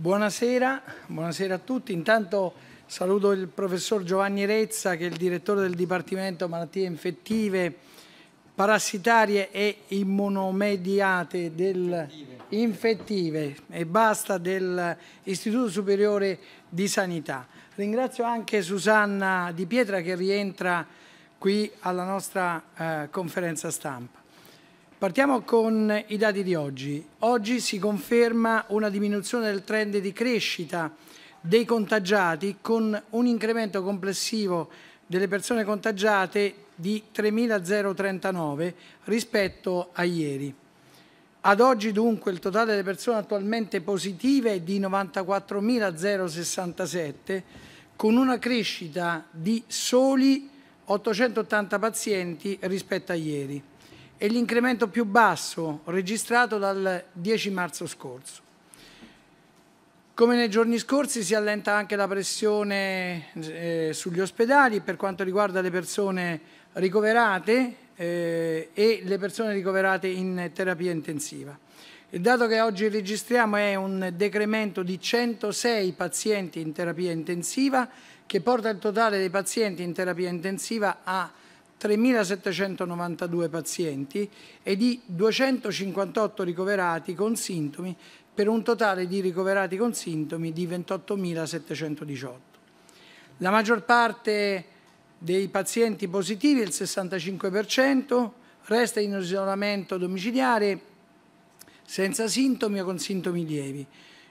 Buonasera, buonasera a tutti. Intanto saluto il professor Giovanni Rezza che è il direttore del Dipartimento Malattie Infettive, Parassitarie e Immunomediate del Infettive e basta dell'Istituto Superiore di Sanità. Ringrazio anche Susanna Di Pietra che rientra qui alla nostra eh, conferenza stampa. Partiamo con i dati di oggi. Oggi si conferma una diminuzione del trend di crescita dei contagiati con un incremento complessivo delle persone contagiate di 3.039 rispetto a ieri. Ad oggi dunque il totale delle persone attualmente positive è di 94.067 con una crescita di soli 880 pazienti rispetto a ieri è l'incremento più basso registrato dal 10 marzo scorso. Come nei giorni scorsi si allenta anche la pressione eh, sugli ospedali per quanto riguarda le persone ricoverate eh, e le persone ricoverate in terapia intensiva. Il dato che oggi registriamo è un decremento di 106 pazienti in terapia intensiva che porta il totale dei pazienti in terapia intensiva a 3.792 pazienti e di 258 ricoverati con sintomi per un totale di ricoverati con sintomi di 28.718. La maggior parte dei pazienti positivi, il 65%, resta in isolamento domiciliare senza sintomi o con sintomi lievi.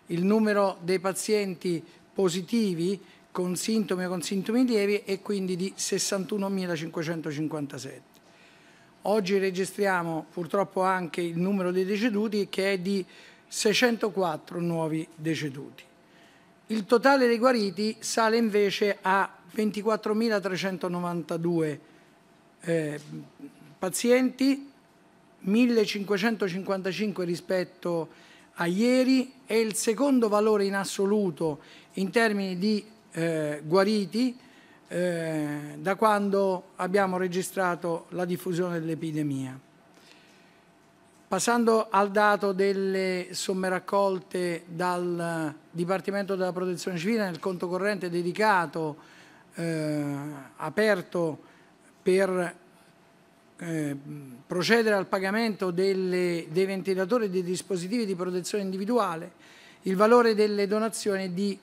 Il numero dei pazienti positivi con sintomi o con sintomi lievi e quindi di 61.557. Oggi registriamo purtroppo anche il numero dei deceduti che è di 604 nuovi deceduti. Il totale dei guariti sale invece a 24.392 eh, pazienti, 1.555 rispetto a ieri e il secondo valore in assoluto in termini di eh, guariti eh, da quando abbiamo registrato la diffusione dell'epidemia. Passando al dato delle somme raccolte dal Dipartimento della Protezione Civile nel conto corrente dedicato, eh, aperto per eh, procedere al pagamento delle, dei ventilatori e dei dispositivi di protezione individuale, il valore delle donazioni è di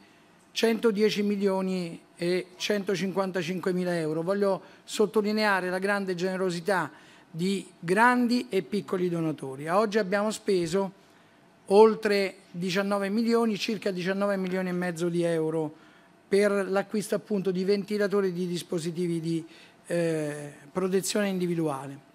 110 milioni e 155 mila euro. Voglio sottolineare la grande generosità di grandi e piccoli donatori. A oggi abbiamo speso oltre 19 milioni, circa 19 milioni e mezzo di euro per l'acquisto appunto di ventilatori e di dispositivi di eh, protezione individuale.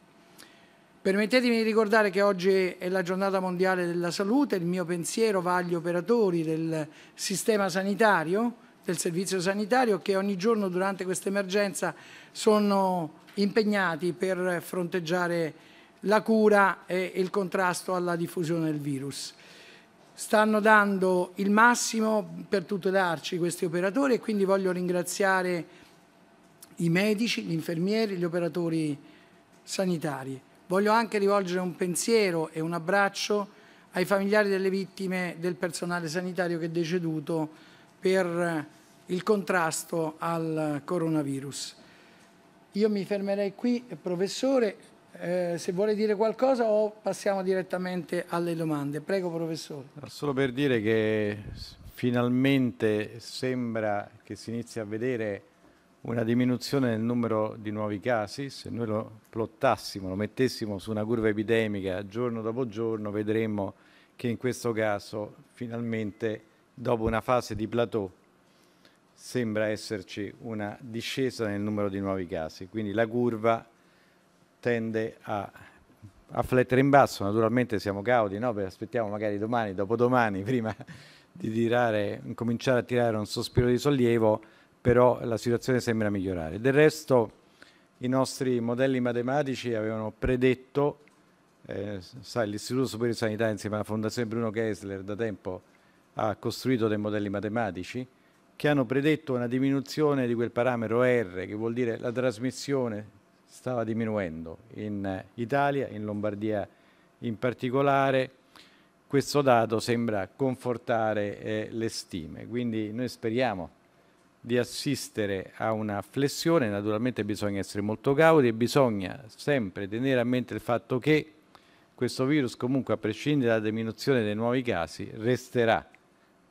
Permettetemi di ricordare che oggi è la giornata mondiale della salute, il mio pensiero va agli operatori del sistema sanitario, del servizio sanitario che ogni giorno durante questa emergenza sono impegnati per fronteggiare la cura e il contrasto alla diffusione del virus. Stanno dando il massimo per tutelarci questi operatori e quindi voglio ringraziare i medici, gli infermieri, gli operatori sanitari. Voglio anche rivolgere un pensiero e un abbraccio ai familiari delle vittime del personale sanitario che è deceduto per il contrasto al coronavirus. Io mi fermerei qui, professore, eh, se vuole dire qualcosa o passiamo direttamente alle domande. Prego, professore. Solo per dire che finalmente sembra che si inizi a vedere una diminuzione nel numero di nuovi casi, se noi lo plottassimo, lo mettessimo su una curva epidemica giorno dopo giorno, vedremmo che in questo caso finalmente dopo una fase di plateau sembra esserci una discesa nel numero di nuovi casi, quindi la curva tende a afflettere in basso, naturalmente siamo cauti, no? Perché aspettiamo magari domani, dopodomani, prima di tirare, cominciare a tirare un sospiro di sollievo, però la situazione sembra migliorare. Del resto i nostri modelli matematici avevano predetto, eh, l'Istituto Superiore di Sanità insieme alla Fondazione Bruno Kessler da tempo ha costruito dei modelli matematici che hanno predetto una diminuzione di quel parametro R, che vuol dire la trasmissione stava diminuendo in eh, Italia, in Lombardia in particolare. Questo dato sembra confortare eh, le stime, quindi noi speriamo di assistere a una flessione, naturalmente bisogna essere molto cauti e bisogna sempre tenere a mente il fatto che questo virus comunque a prescindere dalla diminuzione dei nuovi casi resterà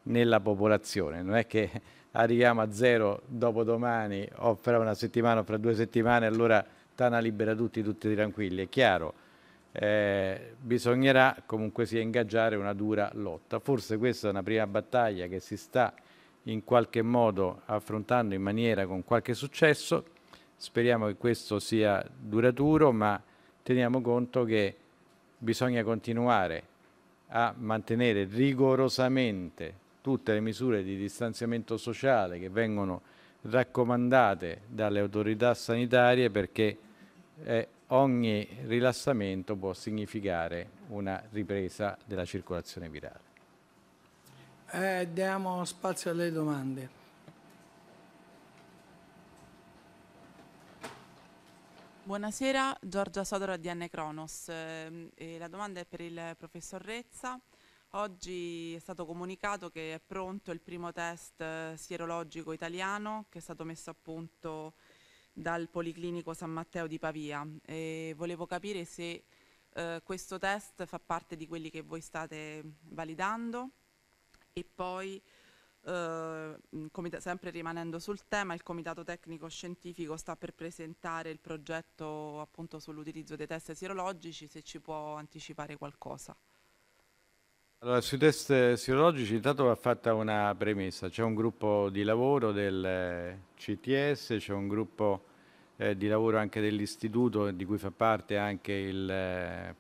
nella popolazione, non è che arriviamo a zero dopo domani o oh, fra una settimana o fra due settimane allora Tana libera tutti, tutti tranquilli, è chiaro. Eh, bisognerà comunque sia ingaggiare una dura lotta. Forse questa è una prima battaglia che si sta in qualche modo affrontando in maniera con qualche successo. Speriamo che questo sia duraturo, ma teniamo conto che bisogna continuare a mantenere rigorosamente tutte le misure di distanziamento sociale che vengono raccomandate dalle autorità sanitarie perché eh, ogni rilassamento può significare una ripresa della circolazione virale. Eh, diamo spazio alle domande. Buonasera, Giorgia Sodora di N Cronos. Eh, la domanda è per il professor Rezza. Oggi è stato comunicato che è pronto il primo test eh, sierologico italiano che è stato messo a punto dal Policlinico San Matteo di Pavia e volevo capire se eh, questo test fa parte di quelli che voi state validando e poi, eh, sempre rimanendo sul tema, il Comitato Tecnico Scientifico sta per presentare il progetto appunto sull'utilizzo dei test sierologici, se ci può anticipare qualcosa. Allora, sui test sierologici intanto va fatta una premessa, c'è un gruppo di lavoro del eh, CTS, c'è un gruppo eh, di lavoro anche dell'istituto di cui fa parte anche il eh,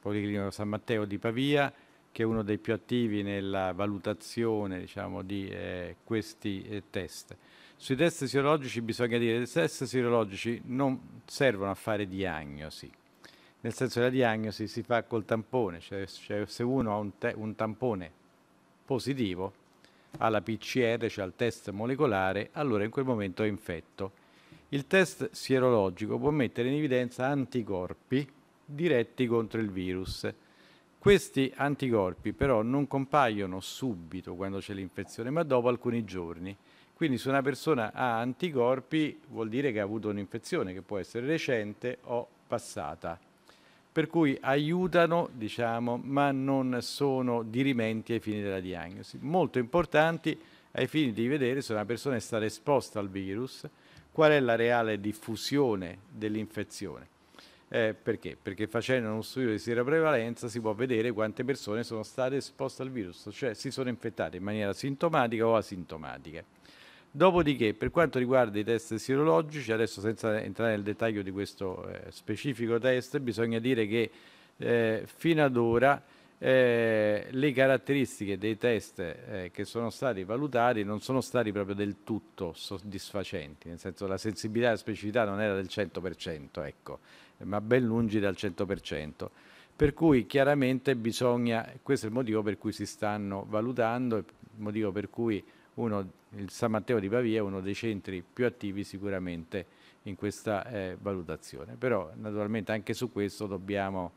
Policlinico San Matteo di Pavia che è uno dei più attivi nella valutazione diciamo, di eh, questi eh, test. Sui test sierologici bisogna dire che i test sierologici non servono a fare diagnosi, nel senso che la diagnosi si fa col tampone, cioè, cioè se uno ha un, te- un tampone positivo alla PCR, cioè al test molecolare, allora in quel momento è infetto. Il test sierologico può mettere in evidenza anticorpi diretti contro il virus questi anticorpi però non compaiono subito quando c'è l'infezione, ma dopo alcuni giorni. Quindi se una persona ha anticorpi vuol dire che ha avuto un'infezione che può essere recente o passata. Per cui aiutano, diciamo, ma non sono dirimenti ai fini della diagnosi. Molto importanti ai fini di vedere se una persona è stata esposta al virus, qual è la reale diffusione dell'infezione. Eh, perché? Perché facendo uno studio di seroprevalenza si può vedere quante persone sono state esposte al virus, cioè si sono infettate in maniera sintomatica o asintomatica. Dopodiché, per quanto riguarda i test sierologici, adesso senza entrare nel dettaglio di questo eh, specifico test, bisogna dire che eh, fino ad ora eh, le caratteristiche dei test eh, che sono stati valutati non sono stati proprio del tutto soddisfacenti, nel senso la sensibilità e la specificità non era del 100%, ecco, ma ben lungi dal 100%. Per cui chiaramente bisogna, questo è il motivo per cui si stanno valutando, il motivo per cui uno, il San Matteo di Pavia è uno dei centri più attivi sicuramente in questa eh, valutazione. Però naturalmente anche su questo dobbiamo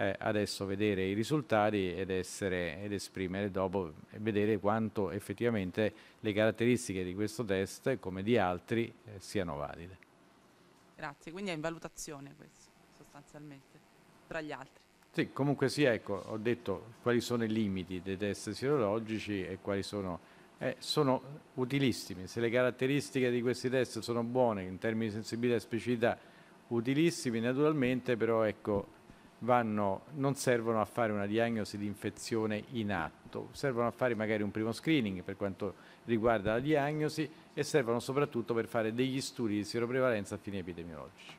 eh, adesso vedere i risultati ed, essere, ed esprimere dopo e vedere quanto effettivamente le caratteristiche di questo test, come di altri, eh, siano valide. Grazie, quindi è in valutazione questo sostanzialmente, tra gli altri. Sì, comunque sì, ecco, ho detto quali sono i limiti dei test sierologici e quali sono... Eh, sono utilissimi, se le caratteristiche di questi test sono buone in termini di sensibilità e specificità, utilissimi naturalmente, però ecco vanno, non servono a fare una diagnosi di infezione in atto, servono a fare magari un primo screening per quanto riguarda la diagnosi e servono soprattutto per fare degli studi di sieroprevalenza a fini epidemiologici.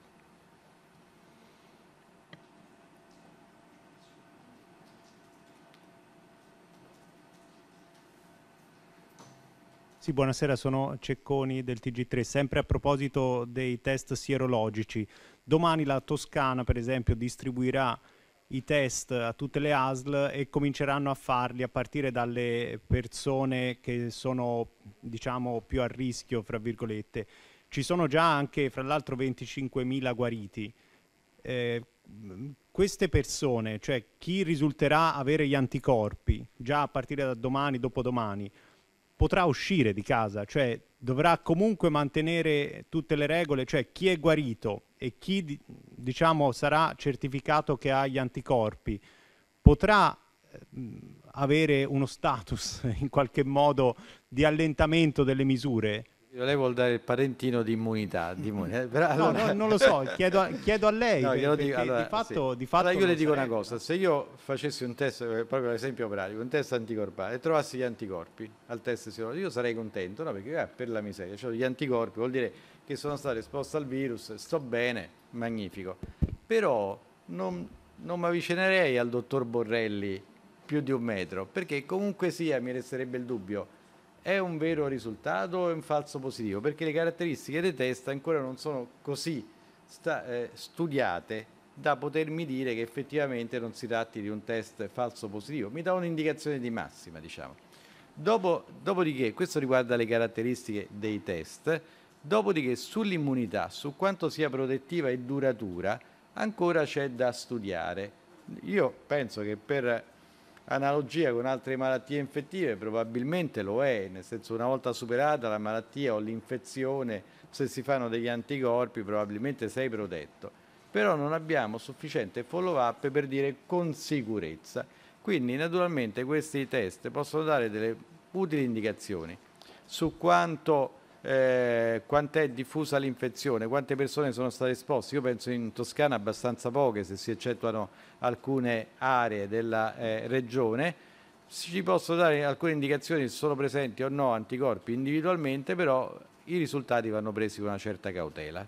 Sì, buonasera, sono Cecconi del TG3. Sempre a proposito dei test sierologici, Domani la Toscana, per esempio, distribuirà i test a tutte le ASL e cominceranno a farli a partire dalle persone che sono diciamo più a rischio, fra virgolette. Ci sono già anche, fra l'altro, 25.000 guariti. Eh, queste persone, cioè chi risulterà avere gli anticorpi già a partire da domani, dopodomani, potrà uscire di casa, cioè dovrà comunque mantenere tutte le regole, cioè chi è guarito e chi diciamo, sarà certificato che ha gli anticorpi potrà ehm, avere uno status in qualche modo di allentamento delle misure? Lei vuol dare il parentino di immunità. Di immunità. Mm. Però, allora... no, non lo so, chiedo a, chiedo a lei. No, per, dico, allora, di fatto, sì. di fatto allora io le dico una cosa, se io facessi un test, eh, proprio l'esempio pratico, un test anticorpale e trovassi gli anticorpi al test io sarei contento, no? perché eh, per la miseria, cioè gli anticorpi vuol dire che sono stato esposto al virus, sto bene, magnifico. Però non, non mi avvicinerei al dottor Borrelli più di un metro, perché comunque sia mi resterebbe il dubbio è un vero risultato o è un falso positivo? Perché le caratteristiche dei test ancora non sono così sta, eh, studiate da potermi dire che effettivamente non si tratti di un test falso positivo. Mi dà un'indicazione di massima, diciamo. Dopo, dopodiché, questo riguarda le caratteristiche dei test, dopodiché sull'immunità, su quanto sia protettiva e duratura, ancora c'è da studiare. Io penso che per analogia con altre malattie infettive? Probabilmente lo è, nel senso una volta superata la malattia o l'infezione, se si fanno degli anticorpi probabilmente sei protetto, però non abbiamo sufficiente follow up per dire con sicurezza. Quindi naturalmente questi test possono dare delle utili indicazioni su quanto eh, quanto è diffusa l'infezione, quante persone sono state esposte. Io penso in Toscana abbastanza poche, se si eccettuano alcune aree della eh, regione. Ci possono dare alcune indicazioni se sono presenti o no anticorpi individualmente, però i risultati vanno presi con una certa cautela.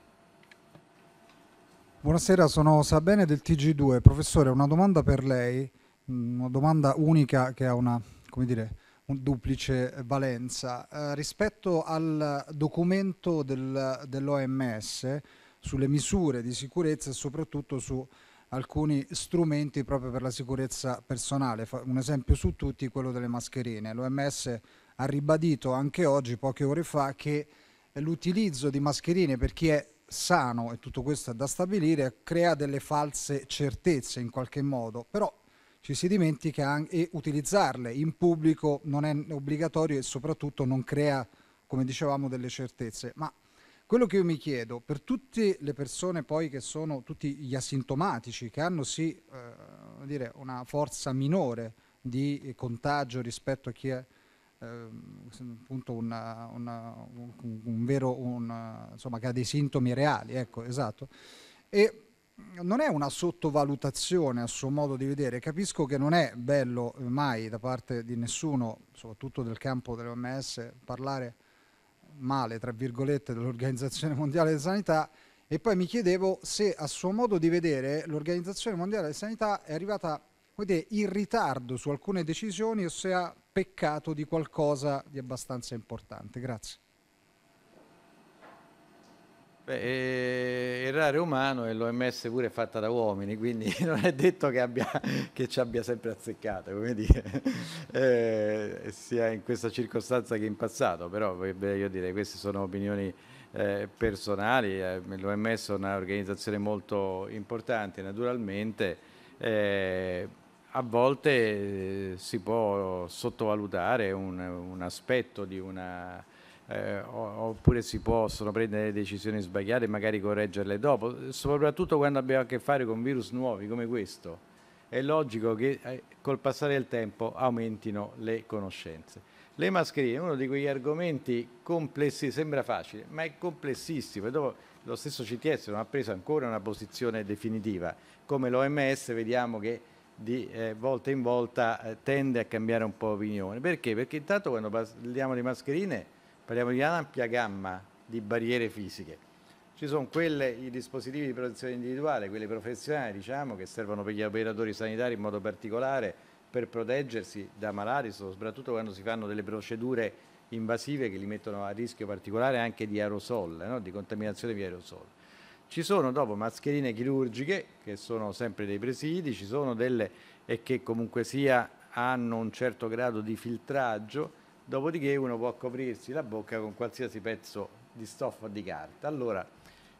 Buonasera, sono Sabene del TG2. Professore, una domanda per lei, una domanda unica che ha una, come dire, un duplice valenza. Eh, rispetto al documento del, dell'OMS sulle misure di sicurezza e soprattutto su alcuni strumenti proprio per la sicurezza personale, un esempio su tutti quello delle mascherine. L'OMS ha ribadito anche oggi, poche ore fa, che l'utilizzo di mascherine per chi è sano, e tutto questo è da stabilire, crea delle false certezze in qualche modo, però ci si dimentica e utilizzarle in pubblico non è obbligatorio e soprattutto non crea, come dicevamo, delle certezze. Ma quello che io mi chiedo, per tutte le persone poi che sono tutti gli asintomatici, che hanno sì eh, dire, una forza minore di contagio rispetto a chi è ehm, appunto una, una, un, un, vero, un, insomma, che ha dei sintomi reali, ecco, esatto. E non è una sottovalutazione a suo modo di vedere, capisco che non è bello mai da parte di nessuno, soprattutto del campo dell'OMS, parlare male, tra virgolette, dell'Organizzazione Mondiale della Sanità e poi mi chiedevo se a suo modo di vedere l'Organizzazione Mondiale della Sanità è arrivata dire, in ritardo su alcune decisioni o se ha peccato di qualcosa di abbastanza importante. Grazie. Beh, errare eh, umano e l'OMS pure è fatta da uomini, quindi non è detto che, abbia, che ci abbia sempre azzeccato, come dire, eh, sia in questa circostanza che in passato, però io direi queste sono opinioni eh, personali, eh, l'OMS è un'organizzazione molto importante naturalmente, eh, a volte eh, si può sottovalutare un, un aspetto di una eh, oppure si possono prendere decisioni sbagliate e magari correggerle dopo, soprattutto quando abbiamo a che fare con virus nuovi come questo. È logico che eh, col passare del tempo aumentino le conoscenze. Le mascherine è uno di quegli argomenti complessi, sembra facile, ma è complessissimo. E dopo lo stesso CTS non ha preso ancora una posizione definitiva. Come l'OMS vediamo che di eh, volta in volta eh, tende a cambiare un po' opinione. Perché? Perché intanto quando parliamo di mascherine parliamo di un'ampia gamma di barriere fisiche. Ci sono quelle, i dispositivi di protezione individuale, quelli professionali diciamo, che servono per gli operatori sanitari in modo particolare per proteggersi da malati, soprattutto quando si fanno delle procedure invasive che li mettono a rischio particolare anche di aerosol, no? di contaminazione via aerosol. Ci sono dopo mascherine chirurgiche che sono sempre dei presidi, ci sono delle e che comunque sia hanno un certo grado di filtraggio dopodiché uno può coprirsi la bocca con qualsiasi pezzo di stoffa di carta. Allora,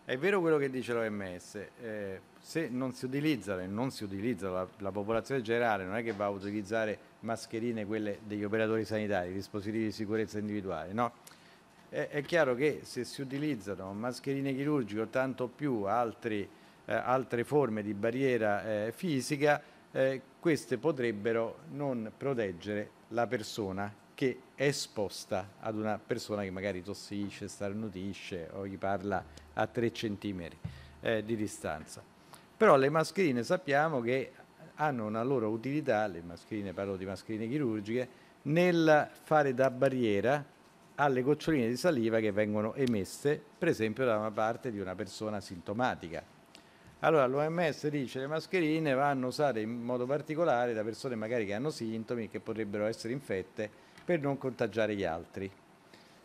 è vero quello che dice l'OMS, eh, se non si utilizzano e non si utilizza la, la, popolazione generale, non è che va a utilizzare mascherine quelle degli operatori sanitari, dispositivi di sicurezza individuale, no? È, è chiaro che se si utilizzano mascherine chirurgiche o tanto più altri, eh, altre forme di barriera eh, fisica, eh, queste potrebbero non proteggere la persona che è esposta ad una persona che magari tossisce, starnutisce o gli parla a 3 cm eh, di distanza. Però le mascherine sappiamo che hanno una loro utilità, le mascherine, parlo di mascherine chirurgiche, nel fare da barriera alle goccioline di saliva che vengono emesse, per esempio, da una parte di una persona sintomatica. Allora l'OMS dice che le mascherine vanno usate in modo particolare da persone magari che hanno sintomi, che potrebbero essere infette per non contagiare gli altri.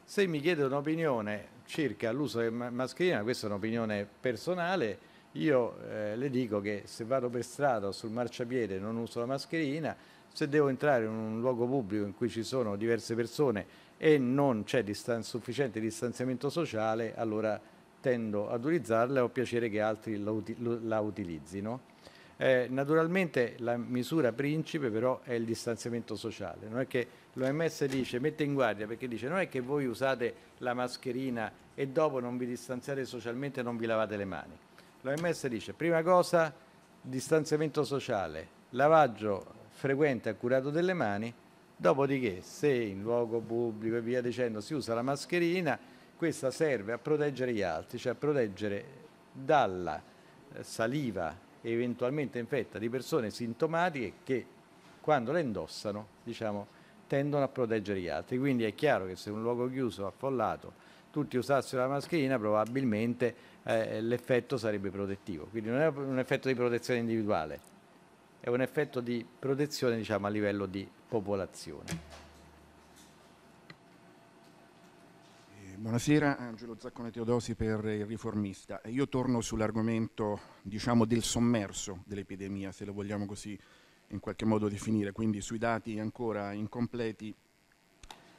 Se mi chiede un'opinione circa l'uso della mascherina, questa è un'opinione personale, io eh, le dico che se vado per strada o sul marciapiede non uso la mascherina, se devo entrare in un luogo pubblico in cui ci sono diverse persone e non c'è distan- sufficiente distanziamento sociale, allora tendo ad utilizzarla e ho piacere che altri la, uti- la utilizzino. Eh, naturalmente la misura principe però è il distanziamento sociale, non è che l'OMS dice, mette in guardia perché dice non è che voi usate la mascherina e dopo non vi distanziate socialmente e non vi lavate le mani. L'OMS dice prima cosa distanziamento sociale, lavaggio frequente e accurato delle mani, dopodiché se in luogo pubblico e via dicendo si usa la mascherina, questa serve a proteggere gli altri, cioè a proteggere dalla eh, saliva eventualmente infetta di persone sintomatiche che quando le indossano, diciamo, tendono a proteggere gli altri. Quindi è chiaro che se un luogo chiuso, affollato, tutti usassero la mascherina, probabilmente eh, l'effetto sarebbe protettivo. Quindi non è un effetto di protezione individuale, è un effetto di protezione diciamo, a livello di popolazione. Eh, buonasera, Angelo Zaccone Teodosi per il Riformista. Io torno sull'argomento diciamo, del sommerso dell'epidemia, se lo vogliamo così in qualche modo definire, quindi sui dati ancora incompleti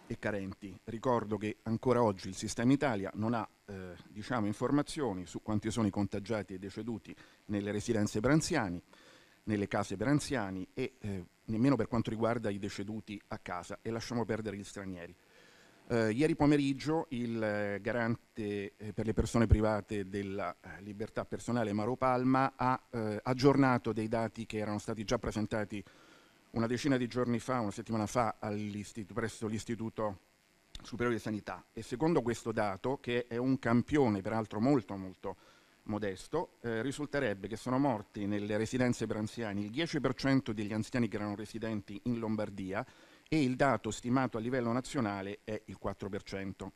e carenti. Ricordo che ancora oggi il sistema Italia non ha eh, diciamo, informazioni su quanti sono i contagiati e deceduti nelle residenze per anziani, nelle case per anziani e eh, nemmeno per quanto riguarda i deceduti a casa e lasciamo perdere gli stranieri. Eh, ieri pomeriggio il eh, garante eh, per le persone private della eh, libertà personale Maro Palma ha eh, aggiornato dei dati che erano stati già presentati una decina di giorni fa, una settimana fa, presso l'Istituto Superiore di Sanità e secondo questo dato, che è un campione peraltro molto molto modesto, eh, risulterebbe che sono morti nelle residenze per anziani il 10% degli anziani che erano residenti in Lombardia e il dato stimato a livello nazionale è il 4%.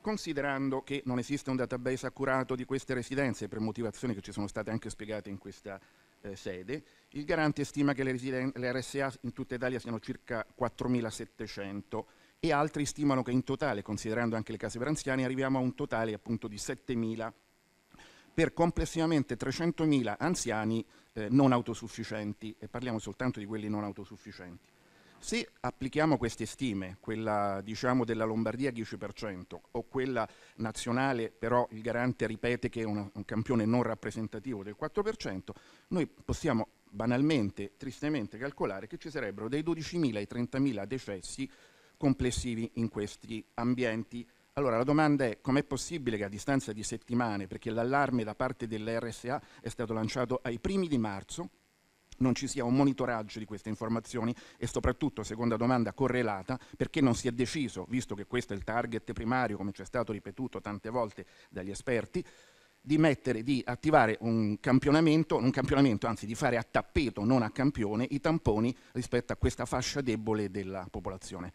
Considerando che non esiste un database accurato di queste residenze, per motivazioni che ci sono state anche spiegate in questa eh, sede, il Garante stima che le, le RSA in tutta Italia siano circa 4.700 e altri stimano che in totale, considerando anche le case per anziani, arriviamo a un totale appunto di 7.000 per complessivamente 300.000 anziani eh, non autosufficienti e parliamo soltanto di quelli non autosufficienti. Se applichiamo queste stime, quella diciamo, della Lombardia 10% o quella nazionale, però il garante ripete che è una, un campione non rappresentativo del 4%, noi possiamo banalmente, tristemente calcolare che ci sarebbero dai 12.000 ai 30.000 decessi complessivi in questi ambienti. Allora la domanda è com'è possibile che a distanza di settimane, perché l'allarme da parte dell'RSA è stato lanciato ai primi di marzo, non ci sia un monitoraggio di queste informazioni e soprattutto, seconda domanda correlata, perché non si è deciso, visto che questo è il target primario, come ci è stato ripetuto tante volte dagli esperti, di, mettere, di attivare un campionamento, un campionamento, anzi di fare a tappeto, non a campione, i tamponi rispetto a questa fascia debole della popolazione.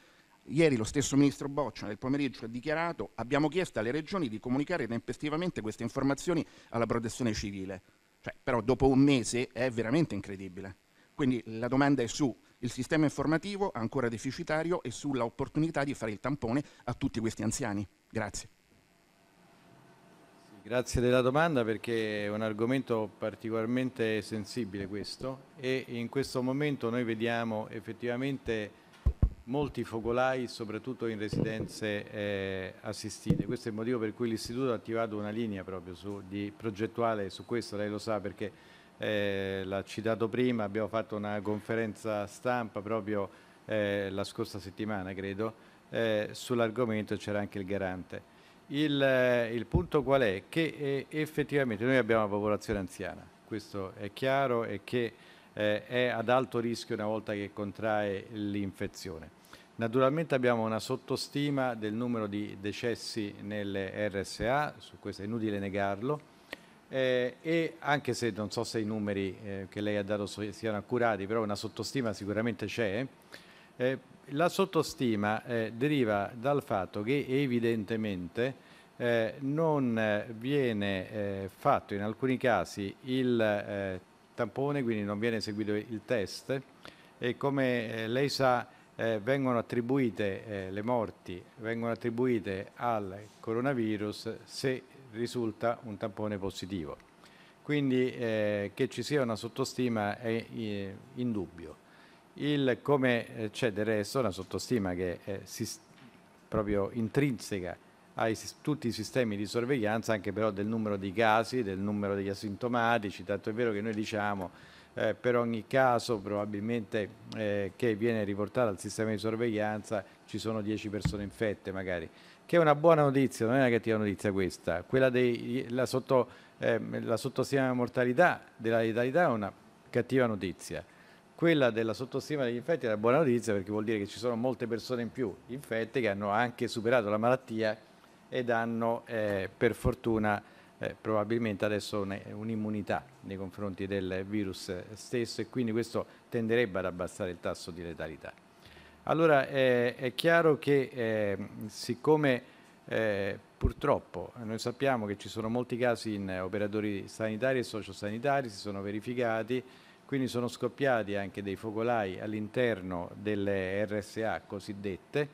Ieri lo stesso ministro Boccia nel pomeriggio ha dichiarato abbiamo chiesto alle regioni di comunicare tempestivamente queste informazioni alla protezione civile. Cioè, però dopo un mese è veramente incredibile. Quindi la domanda è su il sistema informativo ancora deficitario e sull'opportunità di fare il tampone a tutti questi anziani. Grazie. Grazie della domanda perché è un argomento particolarmente sensibile questo e in questo momento noi vediamo effettivamente molti focolai soprattutto in residenze eh, assistite. Questo è il motivo per cui l'Istituto ha attivato una linea proprio su, di progettuale su questo, lei lo sa perché eh, l'ha citato prima, abbiamo fatto una conferenza stampa proprio eh, la scorsa settimana credo eh, sull'argomento c'era anche il garante. Il, eh, il punto qual è? Che eh, effettivamente noi abbiamo una popolazione anziana, questo è chiaro e che eh, è ad alto rischio una volta che contrae l'infezione. Naturalmente abbiamo una sottostima del numero di decessi nelle RSA, su questo è inutile negarlo, eh, e anche se non so se i numeri eh, che lei ha dato siano accurati, però una sottostima sicuramente c'è. Eh, la sottostima eh, deriva dal fatto che evidentemente eh, non eh, viene fatto in alcuni casi il tampone, quindi non viene eseguito il test e come lei sa eh, vengono attribuite eh, le morti vengono attribuite al coronavirus se risulta un tampone positivo. Quindi eh, che ci sia una sottostima è eh, indubbio. Il, come c'è del resto una sottostima che è proprio intrinseca a tutti i sistemi di sorveglianza, anche però del numero di casi, del numero degli asintomatici, tanto è vero che noi diciamo eh, per ogni caso probabilmente eh, che viene riportato al sistema di sorveglianza ci sono 10 persone infette magari, che è una buona notizia, non è una cattiva notizia questa, quella della sotto, eh, sottostima mortalità, della letalità è una cattiva notizia, quella della sottostima degli infetti è una buona notizia perché vuol dire che ci sono molte persone in più infette che hanno anche superato la malattia ed hanno eh, per fortuna eh, probabilmente adesso un'immunità nei confronti del virus stesso e quindi questo tenderebbe ad abbassare il tasso di letalità. Allora eh, è chiaro che ehm, eh, siccome purtroppo noi sappiamo che ci sono molti casi in operatori sanitari e sociosanitari, si sono verificati, quindi sono scoppiati anche dei focolai all'interno delle RSA cosiddette,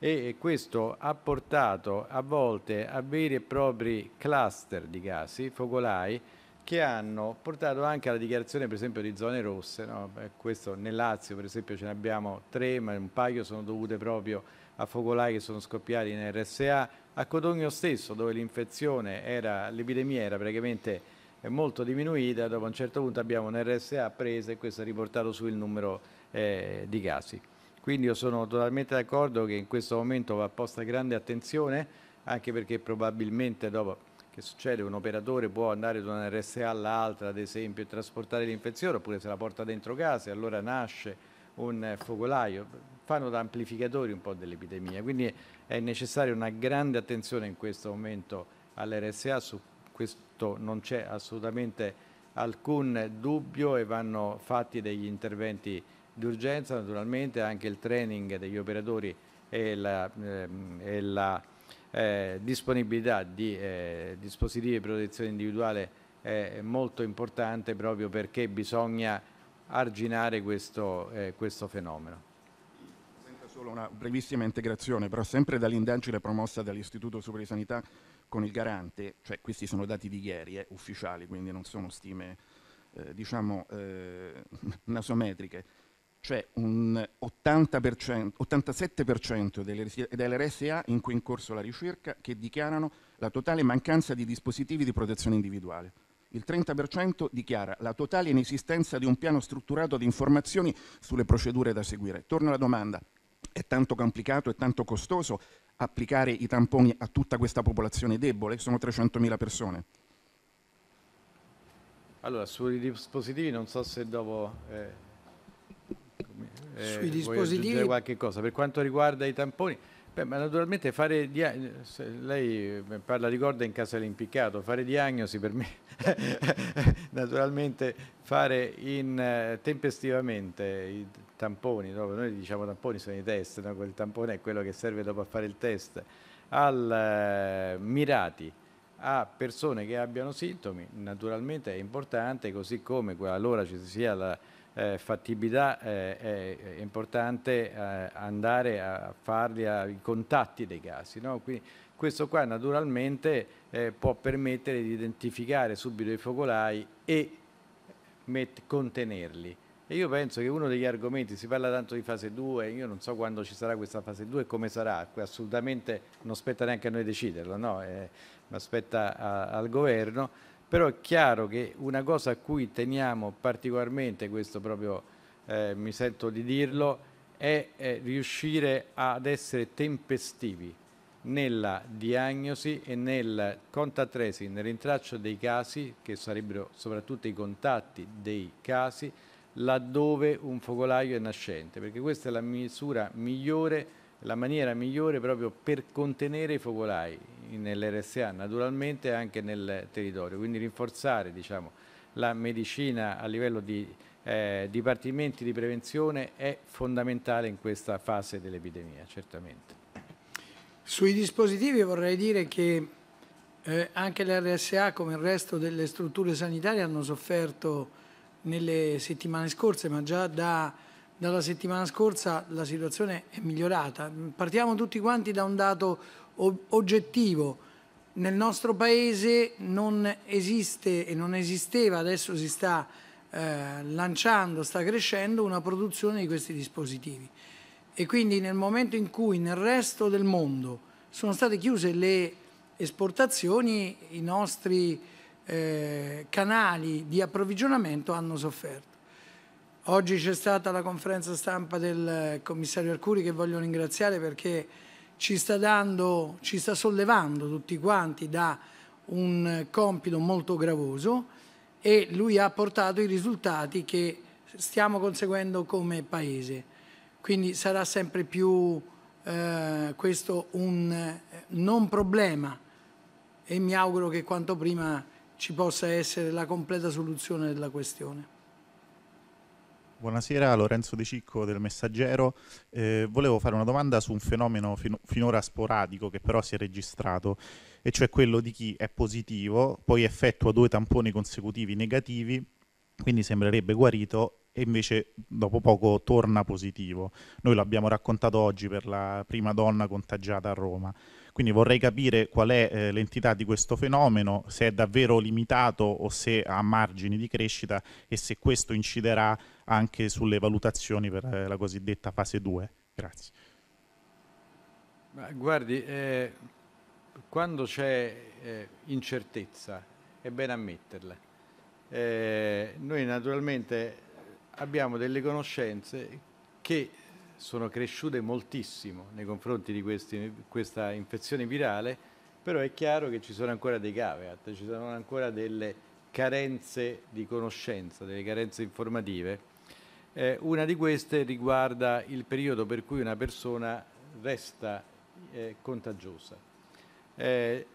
e questo ha portato a volte a veri e propri cluster di casi, focolai, che hanno portato anche alla dichiarazione per esempio di zone rosse, no? questo nel Lazio per esempio ce ne abbiamo tre, ma un paio sono dovute proprio a focolai che sono scoppiati in RSA, a Codogno stesso dove l'infezione era, l'epidemia era praticamente eh, molto diminuita, dopo a un certo punto abbiamo un RSA preso e questo ha riportato su il numero eh, di casi. Quindi io sono totalmente d'accordo che in questo momento va posta grande attenzione, anche perché probabilmente dopo che succede un operatore può andare da una RSA all'altra, ad esempio, e trasportare l'infezione, oppure se la porta dentro casa e allora nasce un eh, focolaio. Fanno da amplificatori un po' dell'epidemia, quindi è necessaria una grande attenzione in questo momento all'RSA, su questo non c'è assolutamente alcun dubbio e vanno fatti degli interventi d'urgenza naturalmente anche il training degli operatori e la, ehm, e la eh, disponibilità di eh, dispositivi di protezione individuale è molto importante proprio perché bisogna arginare questo, eh, questo fenomeno solo una brevissima integrazione, però sempre dall'indagine promossa dall'Istituto Superiore di Sanità con il garante, cioè questi sono dati di ieri, eh, ufficiali, quindi non sono stime eh, diciamo eh, nasometriche, cioè un 80%, 87% delle, delle RSA in cui è in corso la ricerca che dichiarano la totale mancanza di dispositivi di protezione individuale. Il 30% dichiara la totale inesistenza di un piano strutturato di informazioni sulle procedure da seguire. Torno alla domanda, è tanto complicato e tanto costoso applicare i tamponi a tutta questa popolazione debole? Sono 300.000 persone. Allora, sui dispositivi non so se dopo... Eh eh, sui dispositivi. qualche cosa. Per quanto riguarda i tamponi, beh, ma naturalmente fare dia- lei eh, parla di corda in casa dell'impiccato, fare diagnosi per me naturalmente fare in, eh, tempestivamente i tamponi, no? noi diciamo tamponi sono i test, no? quel tampone è quello che serve dopo a fare il test, al, eh, mirati a persone che abbiano sintomi, naturalmente è importante, così come allora ci sia la, eh, fattibilità eh, è, importante eh, andare a farli ai contatti dei casi. No? Quindi, questo qua naturalmente eh, può permettere di identificare subito i focolai e contenerli. E io penso che uno degli argomenti, si parla tanto di fase 2, io non so quando ci sarà questa fase 2 e come sarà, assolutamente non spetta neanche a noi deciderlo, no? eh, ma spetta a, al governo, però è chiaro che una cosa a cui teniamo particolarmente, questo proprio eh, mi sento di dirlo, è, è riuscire ad essere tempestivi nella diagnosi e nel contact tracing, nel rintraccio dei casi, che sarebbero soprattutto i contatti dei casi, laddove un focolaio è nascente, perché questa è la misura migliore la maniera migliore proprio per contenere i focolai nell'RSA, naturalmente anche nel territorio, quindi rinforzare diciamo, la medicina a livello di eh, dipartimenti di prevenzione è fondamentale in questa fase dell'epidemia, certamente. Sui dispositivi vorrei dire che eh, anche l'RSA come il resto delle strutture sanitarie hanno sofferto nelle settimane scorse, ma già da dalla settimana scorsa la situazione è migliorata. Partiamo tutti quanti da un dato oggettivo. Nel nostro paese non esiste e non esisteva, adesso si sta eh, lanciando, sta crescendo una produzione di questi dispositivi. E quindi nel momento in cui nel resto del mondo sono state chiuse le esportazioni, i nostri eh, canali di approvvigionamento hanno sofferto. Oggi c'è stata la conferenza stampa del eh, commissario Arcuri che voglio ringraziare perché ci sta, dando, ci sta sollevando tutti quanti da un eh, compito molto gravoso e lui ha portato i risultati che stiamo conseguendo come Paese. Quindi sarà sempre più eh, questo un eh, non problema e mi auguro che quanto prima ci possa essere la completa soluzione della questione. Buonasera, Lorenzo De Cicco del Messaggero. Eh, volevo fare una domanda su un fenomeno fin finora sporadico che però si è registrato, e cioè quello di chi è positivo, poi effettua due tamponi consecutivi negativi, quindi sembrerebbe guarito e invece dopo poco torna positivo. Noi l'abbiamo raccontato oggi per la prima donna contagiata a Roma. Quindi vorrei capire qual è eh, l'entità di questo fenomeno, se è davvero limitato o se ha margini di crescita e se questo inciderà anche sulle valutazioni per eh, la cosiddetta fase 2. Grazie. Ma guardi, eh, quando c'è eh, incertezza è bene ammetterla. Eh, noi naturalmente abbiamo delle conoscenze che sono cresciute moltissimo nei confronti di questi, questa infezione virale, però è chiaro che ci sono ancora dei caveat, ci sono ancora delle carenze di conoscenza, delle carenze informative. Eh, una di queste riguarda il periodo per cui una persona resta eh, contagiosa. Eh,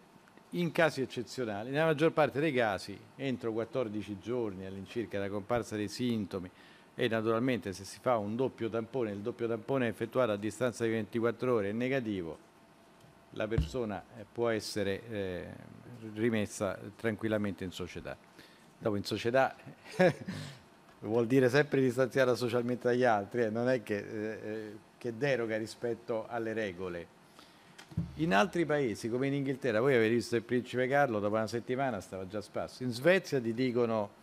in casi eccezionali, nella maggior parte dei casi, entro 14 giorni all'incirca da comparsa dei sintomi, e naturalmente se si fa un doppio tampone, il doppio tampone effettuato a distanza di 24 ore è negativo, la persona eh, può essere eh, rimessa tranquillamente in società. Dopo in società vuol dire sempre distanziata socialmente dagli altri, eh, non è che, eh, eh, che, deroga rispetto alle regole. In altri paesi, come in Inghilterra, voi avete visto il principe Carlo, dopo una settimana stava già a spasso. In Svezia ti dicono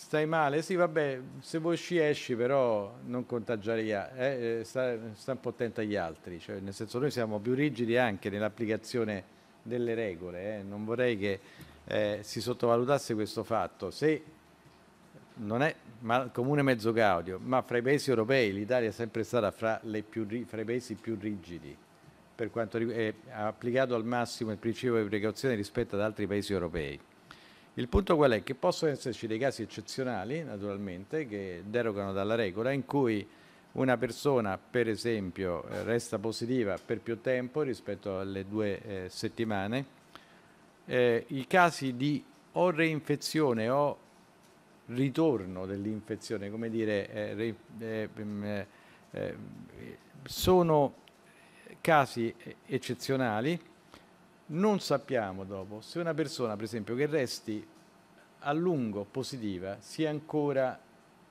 Stai male? Sì, vabbè, se vuoi usci esci, però non contagiare gli altri, eh, eh, sta, sta un po' attento agli altri, cioè, nel senso noi siamo più rigidi anche nell'applicazione delle regole, eh. non vorrei che eh, si sottovalutasse questo fatto. Se non è ma, comune mezzo gaudio, ma fra i paesi europei l'Italia è sempre stata fra, più, fra i paesi più rigidi, per quanto ha applicato al massimo il principio di precauzione rispetto ad altri paesi europei. Il punto qual è? Che possono esserci dei casi eccezionali, naturalmente, che derogano dalla regola, in cui una persona, per esempio, eh, resta positiva per più tempo rispetto alle due eh, settimane. Eh, I casi di o reinfezione o ritorno dell'infezione, come dire, eh, re, eh, mm, eh, sono casi eccezionali non sappiamo dopo se una persona, per esempio, che resti a lungo positiva sia ancora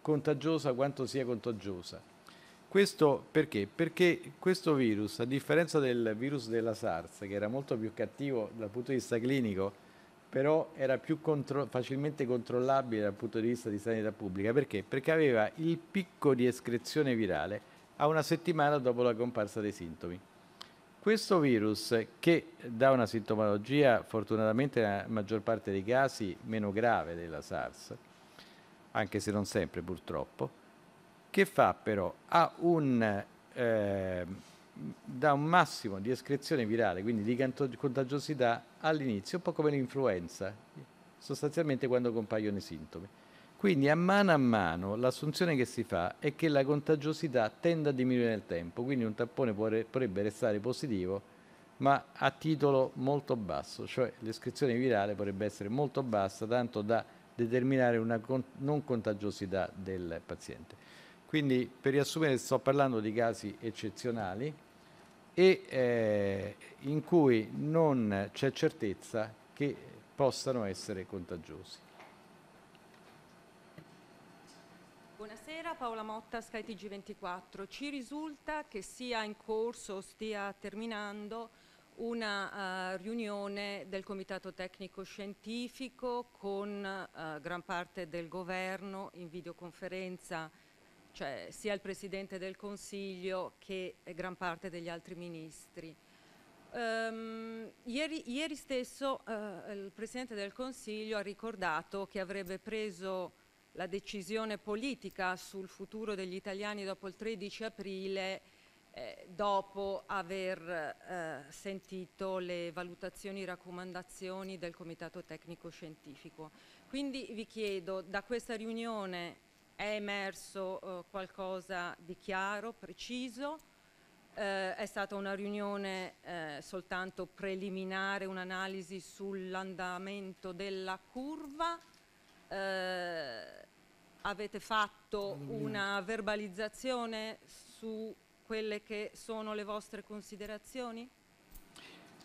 contagiosa quanto sia contagiosa. Questo perché? Perché questo virus, a differenza del virus della SARS, che era molto più cattivo dal punto di vista clinico, però era più contro facilmente controllabile dal punto di vista di sanità pubblica. Perché? Perché aveva il picco di escrezione virale a una settimana dopo la comparsa dei sintomi questo virus che dà una sintomatologia fortunatamente nella maggior parte dei casi meno grave della SARS, anche se non sempre purtroppo, che fa però? Ha un, eh, dà un massimo di escrezione virale, quindi di contagiosità all'inizio, un po' come l'influenza, sostanzialmente quando compaiono i sintomi. Quindi a mano a mano l'assunzione che si fa è che la contagiosità tende a diminuire nel tempo, quindi un tampone potrebbe restare positivo ma a titolo molto basso, cioè l'escrezione virale potrebbe essere molto bassa, tanto da determinare una non contagiosità del paziente. Quindi per riassumere sto parlando di casi eccezionali e eh, in cui non c'è certezza che possano essere contagiosi. Buonasera Paola Motta, skytg 24 Ci risulta che sia in corso o stia terminando una uh, riunione del Comitato Tecnico Scientifico con uh, gran parte del governo in videoconferenza, cioè sia il Presidente del Consiglio che eh, gran parte degli altri ministri. Um, ieri, ieri, stesso uh, il Presidente del Consiglio ha ricordato che avrebbe preso la decisione politica sul futuro degli italiani dopo il 13 aprile eh, dopo aver eh, sentito le valutazioni e raccomandazioni del Comitato Tecnico Scientifico. Quindi vi chiedo, da questa riunione è emerso eh, qualcosa di chiaro, preciso? Eh, è stata una riunione eh, soltanto preliminare, un'analisi sull'andamento della curva? eh, avete fatto una verbalizzazione su quelle che sono le vostre considerazioni?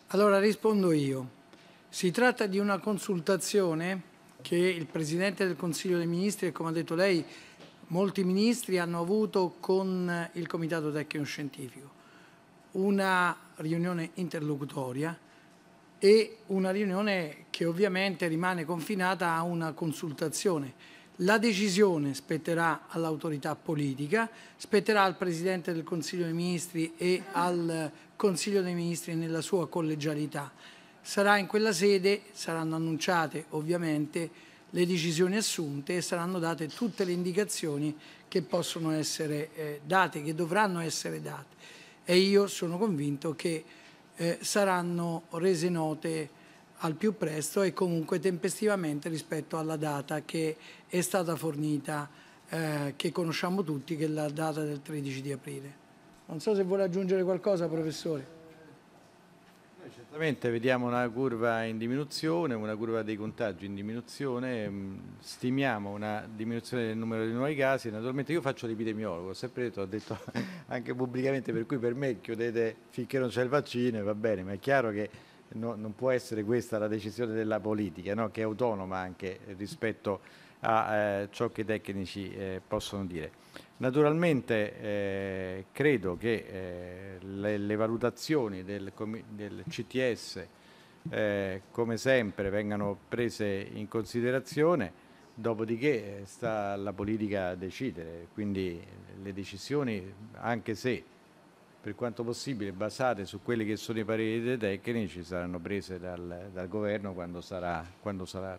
Allora rispondo io. Si tratta di una consultazione che il Presidente del Consiglio dei Ministri e come ha detto lei molti ministri hanno avuto con il Comitato Tecnico Scientifico. Una riunione interlocutoria e una riunione che ovviamente rimane confinata a una consultazione. La decisione spetterà all'autorità politica, spetterà al Presidente del Consiglio dei Ministri e al Consiglio dei Ministri nella sua collegialità. Sarà in quella sede, saranno annunciate ovviamente le decisioni assunte e saranno date tutte le indicazioni che possono essere eh, date, che dovranno essere date. E io sono convinto che eh, saranno rese note al più presto e comunque tempestivamente rispetto alla data che è stata fornita, eh, che conosciamo tutti, che è la data del 13 di aprile. Non so se vuole aggiungere qualcosa, professore. Esattamente, vediamo una curva in diminuzione, una curva dei contagi in diminuzione, mm, stimiamo una diminuzione del numero di nuovi casi, naturalmente io faccio l'epidemiologo, ho sempre detto, ho detto anche pubblicamente, per cui per me chiudete finché non c'è il vaccino va bene, ma è chiaro che no, non può essere questa la decisione della politica, no? che è autonoma anche rispetto a eh, ciò che i tecnici eh, possono dire. Naturalmente eh, credo che eh, le, le, valutazioni del, del CTS eh, come sempre vengano prese in considerazione, dopodiché eh, sta alla politica a decidere, quindi le decisioni anche se per quanto possibile basate su quelli che sono i pareri dei tecnici saranno prese dal, dal governo quando sarà, quando sarà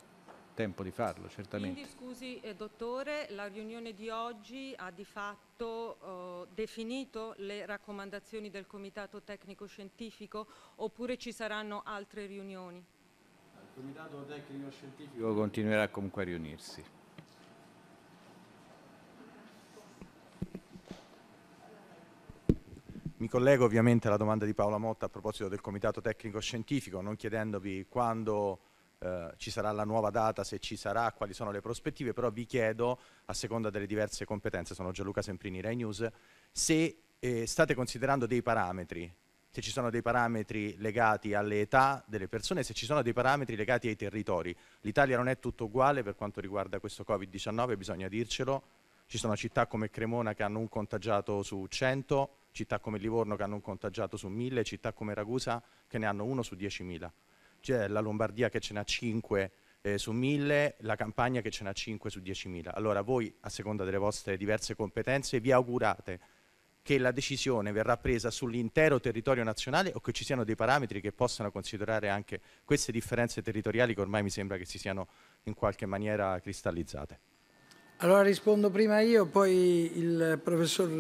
tempo di farlo, certamente. Quindi, scusi eh, dottore, la riunione di oggi ha di fatto eh, definito le raccomandazioni del Comitato Tecnico Scientifico oppure ci saranno altre riunioni? Il Comitato Tecnico Scientifico continuerà comunque a riunirsi. Mi collego ovviamente alla domanda di Paola Motta a proposito del Comitato Tecnico Scientifico, non chiedendovi quando eh, ci sarà la nuova data, se ci sarà, quali sono le prospettive, però vi chiedo, a seconda delle diverse competenze, sono Gianluca Semprini, Rai News, se eh, state considerando dei parametri, se ci sono dei parametri legati alle età delle persone, se ci sono dei parametri legati ai territori. L'Italia non è tutto uguale per quanto riguarda questo Covid-19, bisogna dircelo. Ci sono città come Cremona che hanno un contagiato su 100, città come Livorno che hanno un contagiato su 1000, città come Ragusa che ne hanno uno su 10.000 c'è la Lombardia che ce n'ha 5 eh, su 1000, la Campania che ce n'ha 5 su 10.000. Allora voi, a seconda delle vostre diverse competenze, vi augurate che la decisione verrà presa sull'intero territorio nazionale o che ci siano dei parametri che possano considerare anche queste differenze territoriali che ormai mi sembra che si siano in qualche maniera cristallizzate? Allora rispondo prima io, poi il professor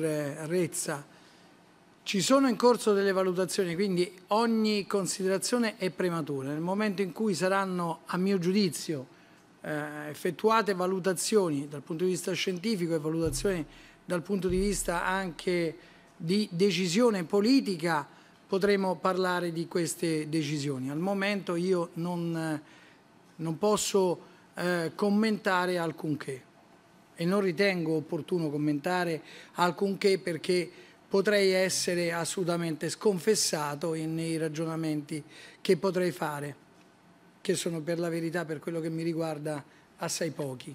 Rezza. Ci sono in corso delle valutazioni, quindi ogni considerazione è prematura. Nel momento in cui saranno, a mio giudizio, eh, effettuate valutazioni dal punto di vista scientifico e valutazioni dal punto di vista anche di decisione politica, potremo parlare di queste decisioni. Al momento io non, non posso eh, commentare alcunché e non ritengo opportuno commentare alcunché perché potrei essere assolutamente sconfessato nei ragionamenti che potrei fare, che sono per la verità, per quello che mi riguarda, assai pochi.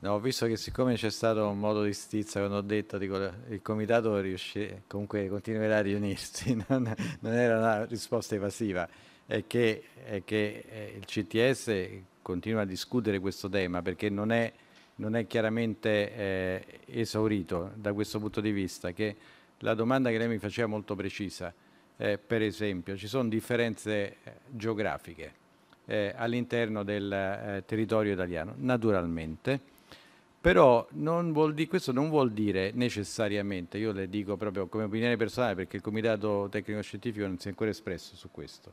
No, ho visto che siccome c'è stato un modo di stizza, quando ho detto, dico, il comitato riuscì, comunque continuerà a riunirsi, non, non era una risposta evasiva, è che, è che eh, il CTS continua a discutere questo tema perché non è non è chiaramente eh, esaurito da questo punto di vista, che la domanda che lei mi faceva è molto precisa, eh, per esempio ci sono differenze eh, geografiche eh, all'interno del eh, territorio italiano, naturalmente, però non dire, questo non vuol dire necessariamente, io le dico proprio come opinione personale perché il Comitato Tecnico Scientifico non si è ancora espresso su questo,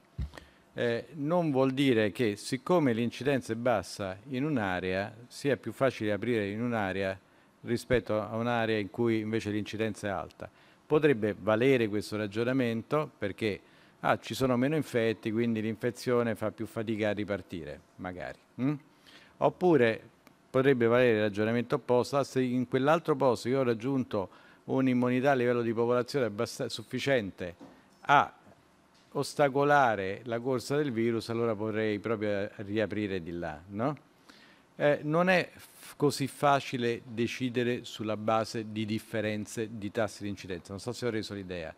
eh, non vuol dire che siccome l'incidenza è bassa in un'area, sia più facile aprire in un'area rispetto a un'area in cui invece l'incidenza è alta. Potrebbe valere questo ragionamento perché ah, ci sono meno infetti, quindi l'infezione fa più fatica a ripartire, magari. Mm? Oppure potrebbe valere il ragionamento opposto, ah, se in quell'altro posto io ho raggiunto un'immunità a livello di popolazione sufficiente a ostacolare la corsa del virus, allora vorrei proprio eh, riaprire di là. No? Eh, non è così facile decidere sulla base di differenze di tassi di incidenza, non so se ho reso l'idea,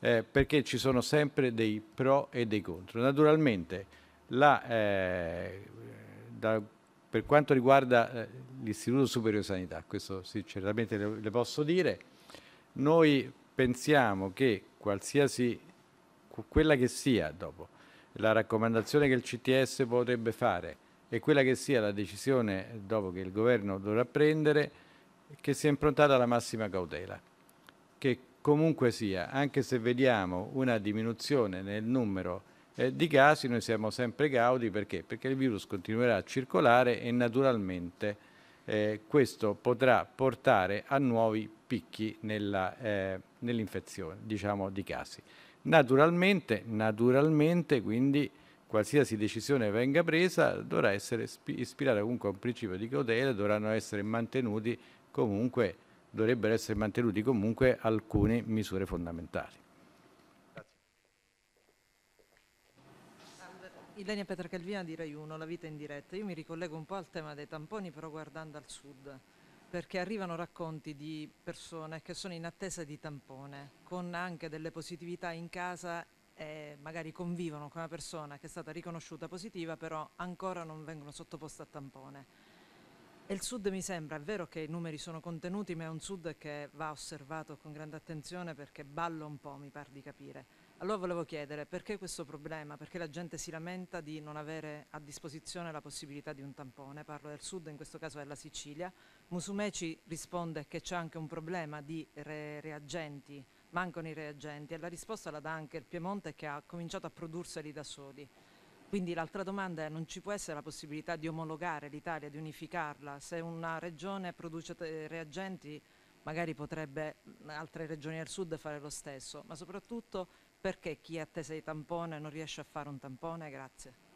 eh, perché ci sono sempre dei pro e dei contro. Naturalmente, la, eh, da, per quanto riguarda eh, l'Istituto Superiore di Sanità, questo sì, certamente le, le posso dire, noi pensiamo che qualsiasi quella che sia dopo, la raccomandazione che il CTS potrebbe fare e quella che sia la decisione dopo che il governo dovrà prendere, che sia improntata alla massima cautela, che comunque sia, anche se vediamo una diminuzione nel numero eh, di casi, noi siamo sempre cauti perché? Perché il virus continuerà a circolare e naturalmente eh, questo potrà portare a nuovi picchi eh, nell'infezione, nell diciamo, di casi. Naturalmente, naturalmente quindi qualsiasi decisione venga presa dovrà essere ispirata comunque a un principio di cautela, dovranno essere mantenuti comunque, dovrebbero essere mantenuti comunque alcune misure fondamentali. Ilenia Petracalvina di Rai 1, La vita in diretta. Io mi ricollego un po' al tema dei tamponi, però guardando al sud perché arrivano racconti di persone che sono in attesa di tampone, con anche delle positività in casa e magari convivono con una persona che è stata riconosciuta positiva, però ancora non vengono sottoposte a tampone. E il Sud mi sembra, è vero che i numeri sono contenuti, ma è un Sud che va osservato con grande attenzione perché balla un po', mi par di capire. Allora volevo chiedere perché questo problema, perché la gente si lamenta di non avere a disposizione la possibilità di un tampone, parlo del Sud, in questo caso della Sicilia, Musumeci risponde che c'è anche un problema di re reagenti, mancano i reagenti e la risposta la dà anche il Piemonte che ha cominciato a produrseli da soli. Quindi l'altra domanda è non ci può essere la possibilità di omologare l'Italia, di unificarla? Se una regione produce eh, reagenti magari potrebbe mm, altre regioni del sud fare lo stesso, ma soprattutto perché chi è attesa di tampone non riesce a fare un tampone? Grazie.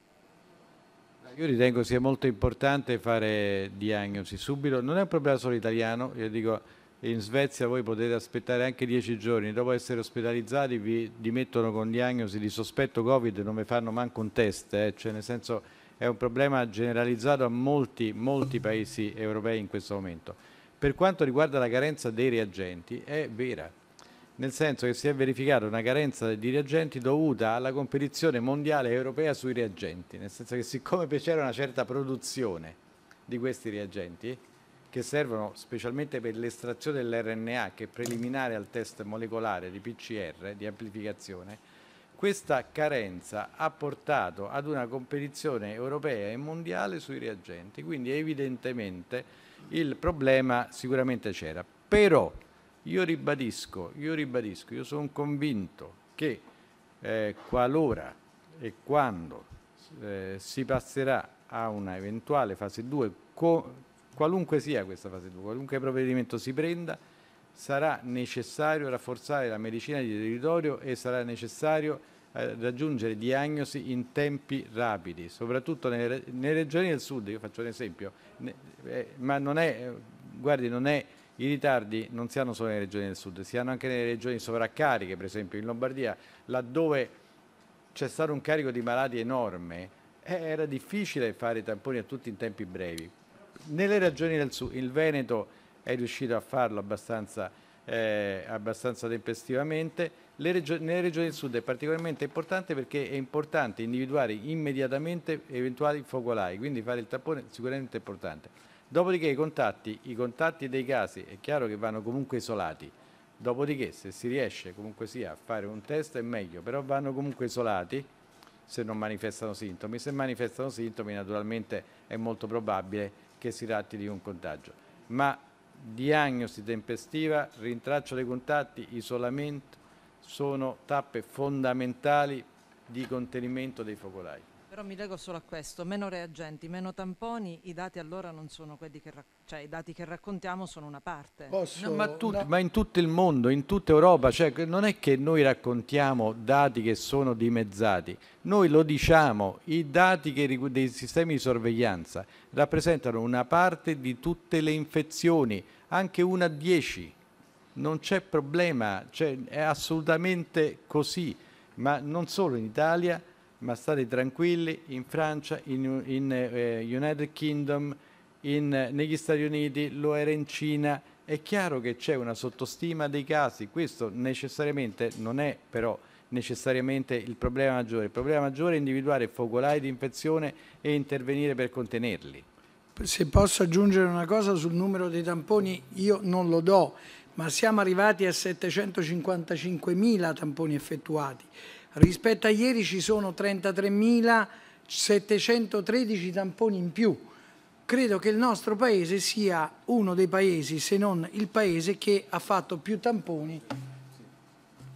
Io ritengo sia molto importante fare diagnosi subito, non è un problema solo italiano, io dico in Svezia voi potete aspettare anche dieci giorni, dopo essere ospedalizzati vi dimettono con diagnosi di sospetto Covid, non vi fanno manco un test, eh. cioè nel senso è un problema generalizzato a molti, molti paesi europei in questo momento. Per quanto riguarda la carenza dei reagenti, è vera, nel senso che si è verificata una carenza di reagenti dovuta alla competizione mondiale e europea sui reagenti, nel senso che siccome c'era una certa produzione di questi reagenti, che servono specialmente per l'estrazione dell'RNA che è preliminare al test molecolare di PCR, di amplificazione, questa carenza ha portato ad una competizione europea e mondiale sui reagenti, quindi evidentemente il problema sicuramente c'era. Però io ribadisco, io ribadisco, io sono convinto che eh, qualora e quando eh, si passerà a una eventuale fase 2, qualunque sia questa fase 2, qualunque provvedimento si prenda, sarà necessario rafforzare la medicina di territorio e sarà necessario eh, raggiungere diagnosi in tempi rapidi, soprattutto nelle, nelle, regioni del sud, io faccio un esempio, ne, eh, ma non è, eh, guardi, non è i ritardi non si hanno solo nelle regioni del sud, si hanno anche nelle regioni sovraccariche, per esempio in Lombardia, laddove c'è stato un carico di malati enorme, eh, era difficile fare i tamponi a tutti in tempi brevi. Nelle regioni del sud, il Veneto è riuscito a farlo abbastanza, eh, abbastanza tempestivamente. Regio nelle regioni del sud è particolarmente importante perché è importante individuare immediatamente eventuali focolai, quindi fare il tampone è sicuramente importante. Dopodiché i contatti, i contatti dei casi è chiaro che vanno comunque isolati, dopodiché se si riesce comunque sia a fare un test è meglio, però vanno comunque isolati se non manifestano sintomi, se manifestano sintomi naturalmente è molto probabile che si tratti di un contagio, ma diagnosi tempestiva, rintraccio dei contatti, isolamento sono tappe fondamentali di contenimento dei focolai. Però mi leggo solo a questo, meno reagenti, meno tamponi, i dati allora non sono quelli che, rac- cioè, i dati che raccontiamo sono una parte. Posso, no, ma, tut- no. ma, in tutto il mondo, in tutta Europa, cioè, non è che noi raccontiamo dati che sono dimezzati, noi lo diciamo, i dati rigu- dei sistemi di sorveglianza rappresentano una parte di tutte le infezioni, anche una a dieci, non c'è problema, cioè, è assolutamente così, ma non solo in Italia ma state tranquilli, in Francia, in, in eh, United Kingdom, in, negli Stati Uniti, lo era in Cina. È chiaro che c'è una sottostima dei casi, questo necessariamente non è però necessariamente il problema maggiore. Il problema maggiore è individuare focolai di infezione e intervenire per contenerli. Se posso aggiungere una cosa sul numero dei tamponi, io non lo do, ma siamo arrivati a 755.000 tamponi effettuati Rispetto a ieri ci sono 33.713 tamponi in più. Credo che il nostro paese sia uno dei paesi, se non il paese, che ha fatto più tamponi.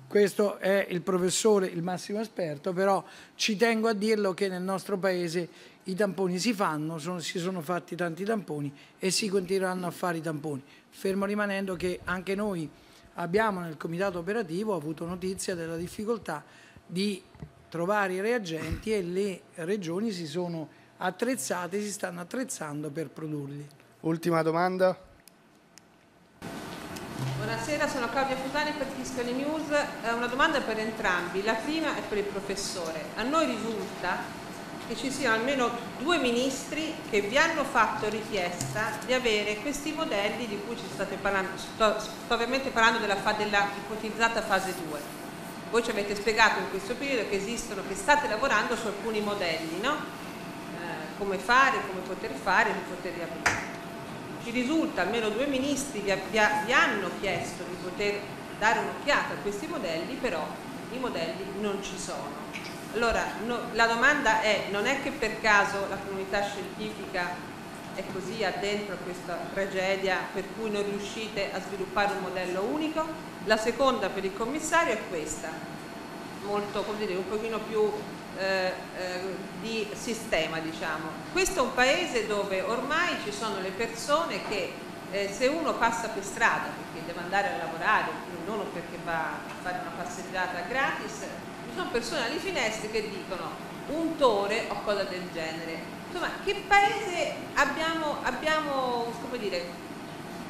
Questo è il professore, il massimo esperto, però ci tengo a dirlo che nel nostro paese i tamponi si fanno, sono, si sono fatti tanti tamponi e si continueranno a fare i tamponi. Fermo rimanendo che anche noi abbiamo nel comitato operativo avuto notizia della difficoltà di trovare i reagenti e le regioni si sono attrezzate, si stanno attrezzando per produrli. Ultima domanda. Buonasera, sono Claudia Futani per Fiscali News. Eh, una domanda per entrambi. La prima è per il professore. A noi risulta che ci siano almeno due ministri che vi hanno fatto richiesta di avere questi modelli di cui ci state parlando, sto, sto ovviamente parlando della, della ipotizzata fase 2 voi ci avete spiegato in questo periodo che esistono, che state lavorando su alcuni modelli, no? eh, come fare, come poter fare, di poter riaprire. Ci risulta, almeno due ministri vi, vi, vi hanno chiesto di poter dare un'occhiata a questi modelli, però i modelli non ci sono. Allora, no, la domanda è, non è che per caso la comunità scientifica è così addentro a questa tragedia per cui non riuscite a sviluppare un modello unico. La seconda per il commissario è questa, molto, come dire, un pochino più eh, eh, di sistema diciamo. Questo è un paese dove ormai ci sono le persone che eh, se uno passa per strada perché deve andare a lavorare, non perché va a fare una passeggiata gratis, ci sono persone alle finestre che dicono un tore o cosa del genere insomma, che paese abbiamo, abbiamo come dire,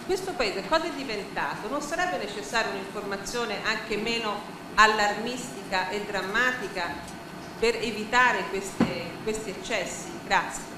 questo paese cosa è diventato? Non sarebbe necessaria un'informazione anche meno allarmistica e drammatica per evitare queste, questi eccessi? Grazie.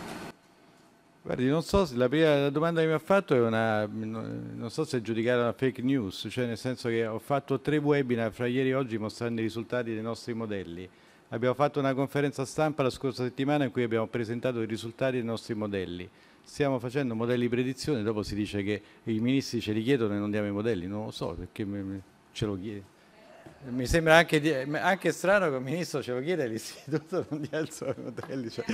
Guardi, non so se la prima domanda che mi ha fatto è una, non so se giudicare una fake news, cioè nel senso che ho fatto tre webinar fra ieri e oggi mostrando i risultati dei nostri modelli. Abbiamo fatto una conferenza stampa la scorsa settimana in cui abbiamo presentato i risultati dei nostri modelli. Stiamo facendo modelli di predizione, dopo si dice che i ministri ce li chiedono e non diamo i modelli, non lo so perché ce lo chiede. Mi sembra anche, anche strano che un ministro ce lo chieda e l'istituto non dia il suo modelli. Cioè,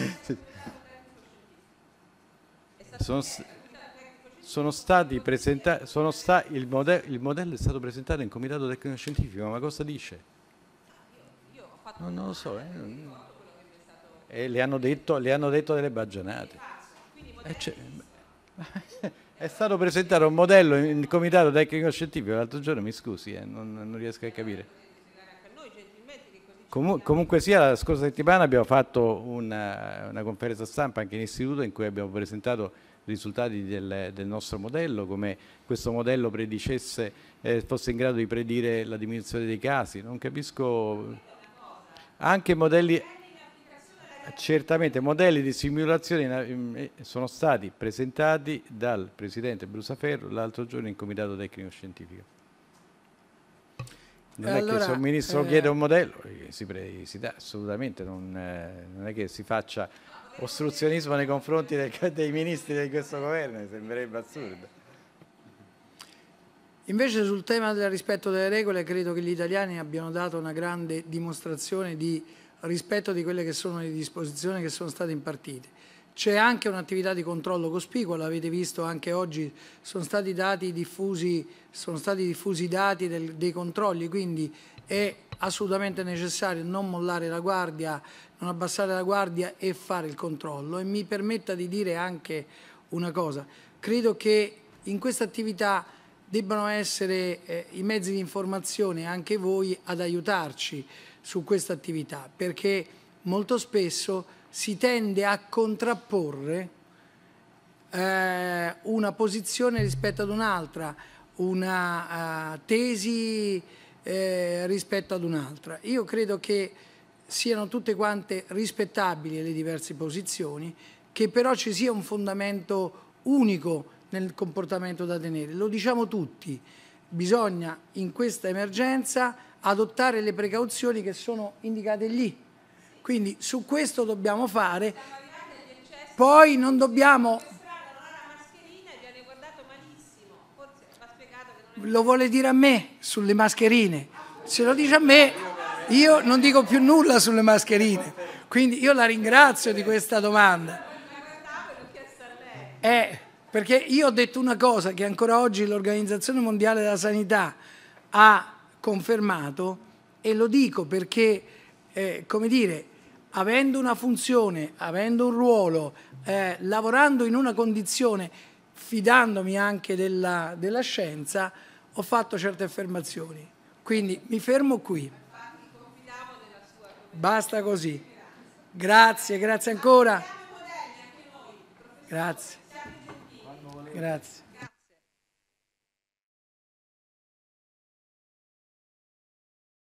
sono, sono stati presentati, sta, il, modello, il modello è stato presentato in comitato tecnico scientifico, ma cosa dice? No, non lo so. Eh, non... E eh, le hanno, detto, le hanno detto delle bagionate. Eh, è stato presentato un modello in comitato tecnico scientifico l'altro giorno, mi scusi, eh, non, non, riesco a capire. Comun comunque sia, la scorsa settimana abbiamo fatto una, eh, una, conferenza stampa anche in istituto in cui abbiamo presentato i risultati del, del nostro modello, come questo modello predicesse, eh, fosse in grado di predire la diminuzione dei casi. Non capisco... Anche modelli, certamente, modelli di simulazione eh, sono stati presentati dal Presidente Brusaferro l'altro giorno in Comitato Tecnico Scientifico. Non allora, è che se un ministro eh... chiede un modello, eh, si, pre- si dà assolutamente, non, eh, non, è che si faccia ostruzionismo nei confronti del, dei ministri di questo governo, eh, sembrerebbe assurdo. Invece sul tema del rispetto delle regole credo che gli italiani abbiano dato una grande dimostrazione di rispetto di quelle che sono le disposizioni che sono state impartite. C'è anche un'attività di controllo cospicua, l'avete visto anche oggi, sono stati, dati diffusi, sono stati diffusi dati del, dei controlli, quindi è assolutamente necessario non mollare la guardia, non abbassare la guardia e fare il controllo. E mi permetta di dire anche una cosa, credo che in questa attività debbano essere eh, i mezzi di informazione, anche voi, ad aiutarci su questa attività, perché molto spesso si tende a contrapporre eh, una posizione rispetto ad un'altra, una uh, tesi eh, rispetto ad un'altra. Io credo che siano tutte quante rispettabili le diverse posizioni, che però ci sia un fondamento unico nel comportamento da tenere. Lo diciamo tutti, bisogna in questa emergenza adottare le precauzioni che sono indicate lì. Quindi su questo dobbiamo fare, poi non dobbiamo... Lo vuole dire a me sulle mascherine, se lo dice a me io non dico più nulla sulle mascherine, quindi io la ringrazio di questa domanda. Eh. Perché io ho detto una cosa che ancora oggi l'Organizzazione Mondiale della Sanità ha confermato e lo dico perché, eh, come dire, avendo una funzione, avendo un ruolo, eh, lavorando in una condizione, fidandomi anche della, della scienza, ho fatto certe affermazioni. Quindi mi fermo qui. Basta così. Grazie, grazie ancora. Grazie. Grazie.